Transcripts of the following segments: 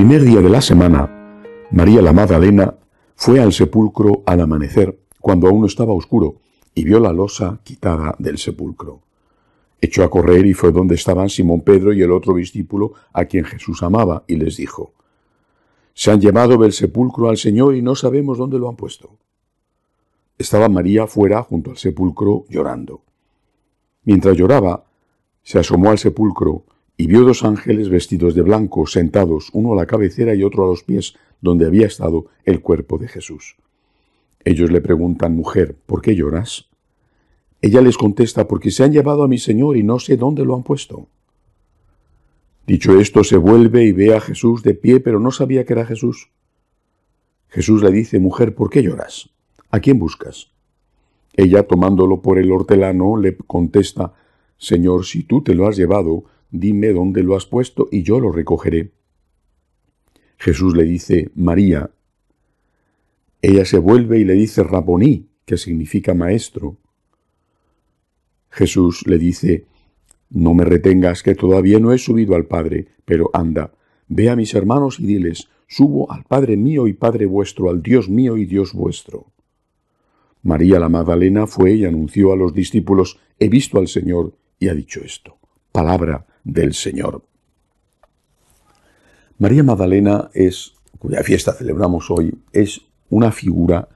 primer día de la semana, María la Magdalena fue al sepulcro al amanecer, cuando aún estaba oscuro, y vio la losa quitada del sepulcro. Echó a correr y fue donde estaban Simón Pedro y el otro discípulo a quien Jesús amaba, y les dijo, Se han llevado del sepulcro al Señor y no sabemos dónde lo han puesto. Estaba María fuera junto al sepulcro llorando. Mientras lloraba, se asomó al sepulcro y vio dos ángeles vestidos de blanco, sentados, uno a la cabecera y otro a los pies, donde había estado el cuerpo de Jesús. Ellos le preguntan, Mujer, ¿por qué lloras? Ella les contesta, Porque se han llevado a mi Señor y no sé dónde lo han puesto. Dicho esto, se vuelve y ve a Jesús de pie, pero no sabía que era Jesús. Jesús le dice, Mujer, ¿por qué lloras? ¿A quién buscas? Ella, tomándolo por el hortelano, le contesta, Señor, si tú te lo has llevado, dime dónde lo has puesto y yo lo recogeré. Jesús le dice, María. Ella se vuelve y le dice, Raboní, que significa maestro. Jesús le dice, No me retengas, que todavía no he subido al Padre, pero anda, ve a mis hermanos y diles, Subo al Padre mío y Padre vuestro, al Dios mío y Dios vuestro. María la Magdalena fue y anunció a los discípulos, He visto al Señor, y ha dicho esto, palabra del Señor. María Magdalena es, cuya fiesta celebramos hoy, es una figura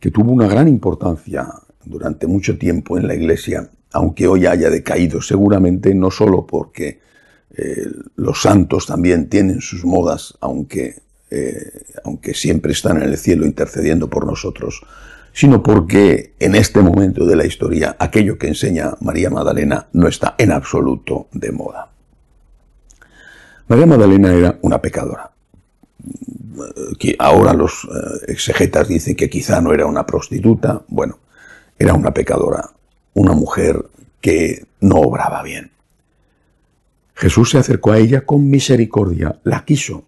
que tuvo una gran importancia durante mucho tiempo en la Iglesia, aunque hoy haya decaído seguramente, no solo porque eh, los santos también tienen sus modas, aunque, eh, aunque siempre están en el cielo intercediendo por nosotros, sino porque en este momento de la historia aquello que enseña María Magdalena no está en absoluto de moda. María Magdalena era una pecadora. Eh, ahora los eh, exegetas dicen que quizá no era una prostituta, bueno, era una pecadora, una mujer que no obraba bien. Jesús se acercó a ella con misericordia, la quiso,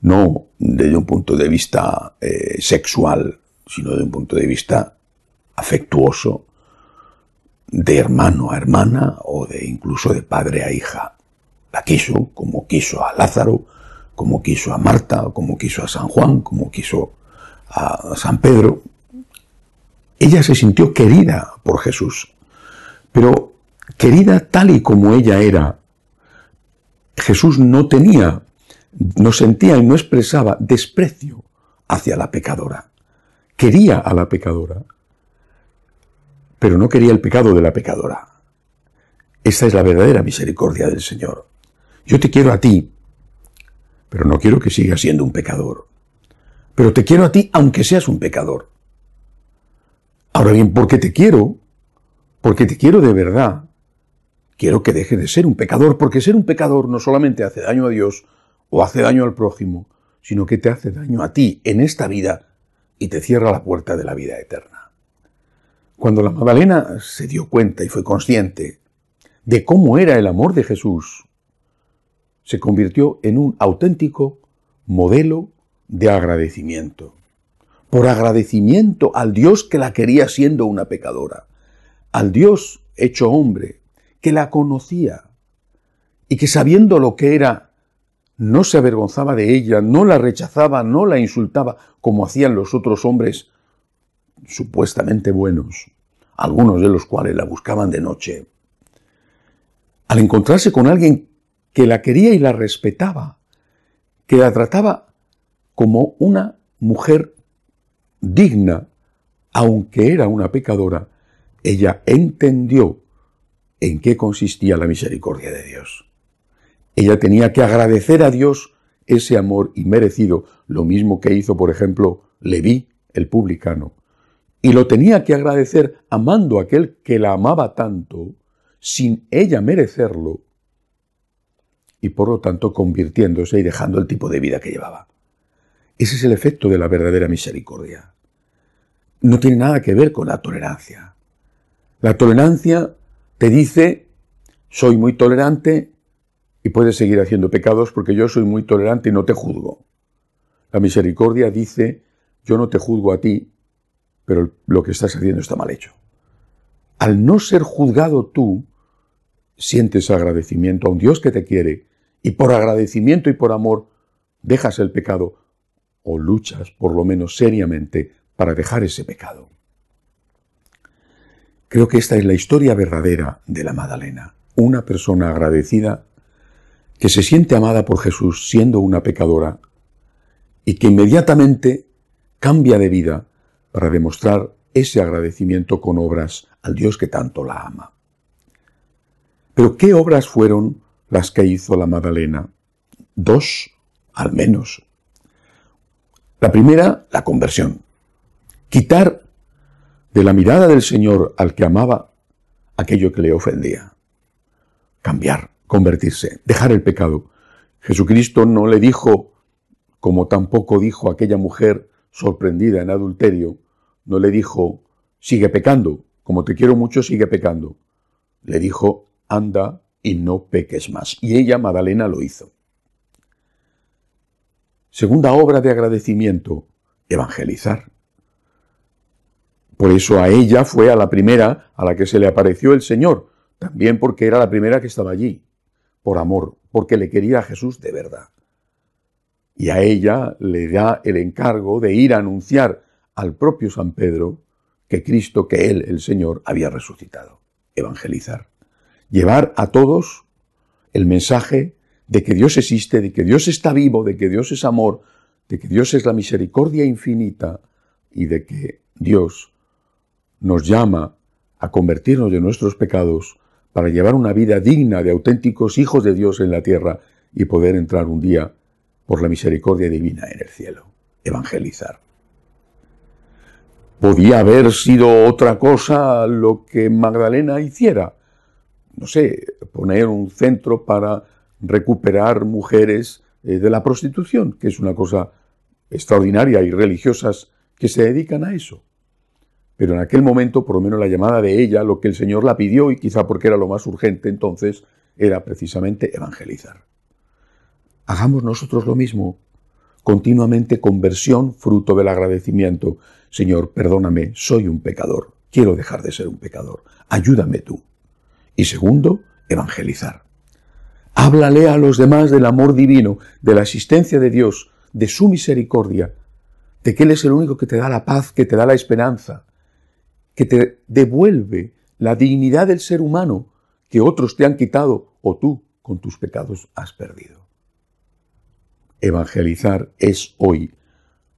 no desde un punto de vista eh, sexual, sino de un punto de vista afectuoso, de hermano a hermana o de incluso de padre a hija. La quiso como quiso a Lázaro, como quiso a Marta, como quiso a San Juan, como quiso a San Pedro. Ella se sintió querida por Jesús, pero querida tal y como ella era. Jesús no tenía, no sentía y no expresaba desprecio hacia la pecadora quería a la pecadora, pero no quería el pecado de la pecadora. Esta es la verdadera misericordia del Señor. Yo te quiero a ti, pero no quiero que sigas siendo un pecador. Pero te quiero a ti aunque seas un pecador. Ahora bien, porque te quiero, porque te quiero de verdad, quiero que dejes de ser un pecador, porque ser un pecador no solamente hace daño a Dios o hace daño al prójimo, sino que te hace daño a ti en esta vida y te cierra la puerta de la vida eterna. Cuando la Magdalena se dio cuenta y fue consciente de cómo era el amor de Jesús, se convirtió en un auténtico modelo de agradecimiento. Por agradecimiento al Dios que la quería siendo una pecadora, al Dios hecho hombre, que la conocía y que sabiendo lo que era no se avergonzaba de ella, no la rechazaba, no la insultaba, como hacían los otros hombres supuestamente buenos, algunos de los cuales la buscaban de noche. Al encontrarse con alguien que la quería y la respetaba, que la trataba como una mujer digna, aunque era una pecadora, ella entendió en qué consistía la misericordia de Dios. Ella tenía que agradecer a Dios ese amor inmerecido, lo mismo que hizo, por ejemplo, Leví, el publicano. Y lo tenía que agradecer amando a aquel que la amaba tanto, sin ella merecerlo, y por lo tanto convirtiéndose y dejando el tipo de vida que llevaba. Ese es el efecto de la verdadera misericordia. No tiene nada que ver con la tolerancia. La tolerancia te dice, soy muy tolerante, y puedes seguir haciendo pecados porque yo soy muy tolerante y no te juzgo. La misericordia dice, yo no te juzgo a ti, pero lo que estás haciendo está mal hecho. Al no ser juzgado tú, sientes agradecimiento a un Dios que te quiere y por agradecimiento y por amor dejas el pecado o luchas por lo menos seriamente para dejar ese pecado. Creo que esta es la historia verdadera de la Madalena, una persona agradecida que se siente amada por Jesús siendo una pecadora y que inmediatamente cambia de vida para demostrar ese agradecimiento con obras al Dios que tanto la ama. Pero ¿qué obras fueron las que hizo la Magdalena? Dos, al menos. La primera, la conversión. Quitar de la mirada del Señor al que amaba aquello que le ofendía. Cambiar convertirse, dejar el pecado. Jesucristo no le dijo, como tampoco dijo aquella mujer sorprendida en adulterio, no le dijo, sigue pecando, como te quiero mucho, sigue pecando. Le dijo, anda y no peques más. Y ella, Madalena, lo hizo. Segunda obra de agradecimiento, evangelizar. Por eso a ella fue a la primera a la que se le apareció el Señor, también porque era la primera que estaba allí por amor, porque le quería a Jesús de verdad. Y a ella le da el encargo de ir a anunciar al propio San Pedro que Cristo, que él, el Señor, había resucitado. Evangelizar. Llevar a todos el mensaje de que Dios existe, de que Dios está vivo, de que Dios es amor, de que Dios es la misericordia infinita y de que Dios nos llama a convertirnos de nuestros pecados para llevar una vida digna de auténticos hijos de Dios en la tierra y poder entrar un día por la misericordia divina en el cielo, evangelizar. Podía haber sido otra cosa lo que Magdalena hiciera, no sé, poner un centro para recuperar mujeres eh, de la prostitución, que es una cosa extraordinaria y religiosas que se dedican a eso. Pero en aquel momento, por lo menos la llamada de ella, lo que el Señor la pidió, y quizá porque era lo más urgente entonces, era precisamente evangelizar. Hagamos nosotros lo mismo, continuamente conversión fruto del agradecimiento. Señor, perdóname, soy un pecador, quiero dejar de ser un pecador, ayúdame tú. Y segundo, evangelizar. Háblale a los demás del amor divino, de la existencia de Dios, de su misericordia, de que Él es el único que te da la paz, que te da la esperanza, que te devuelve la dignidad del ser humano que otros te han quitado o tú con tus pecados has perdido. Evangelizar es hoy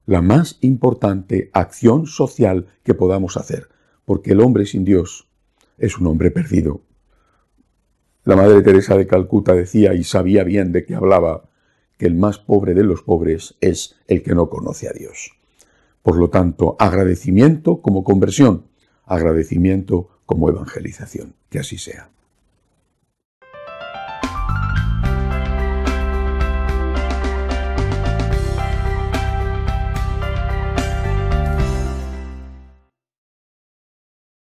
la más importante acción social que podamos hacer, porque el hombre sin Dios es un hombre perdido. La Madre Teresa de Calcuta decía, y sabía bien de qué hablaba, que el más pobre de los pobres es el que no conoce a Dios. Por lo tanto, agradecimiento como conversión, agradecimiento como evangelización. Que así sea.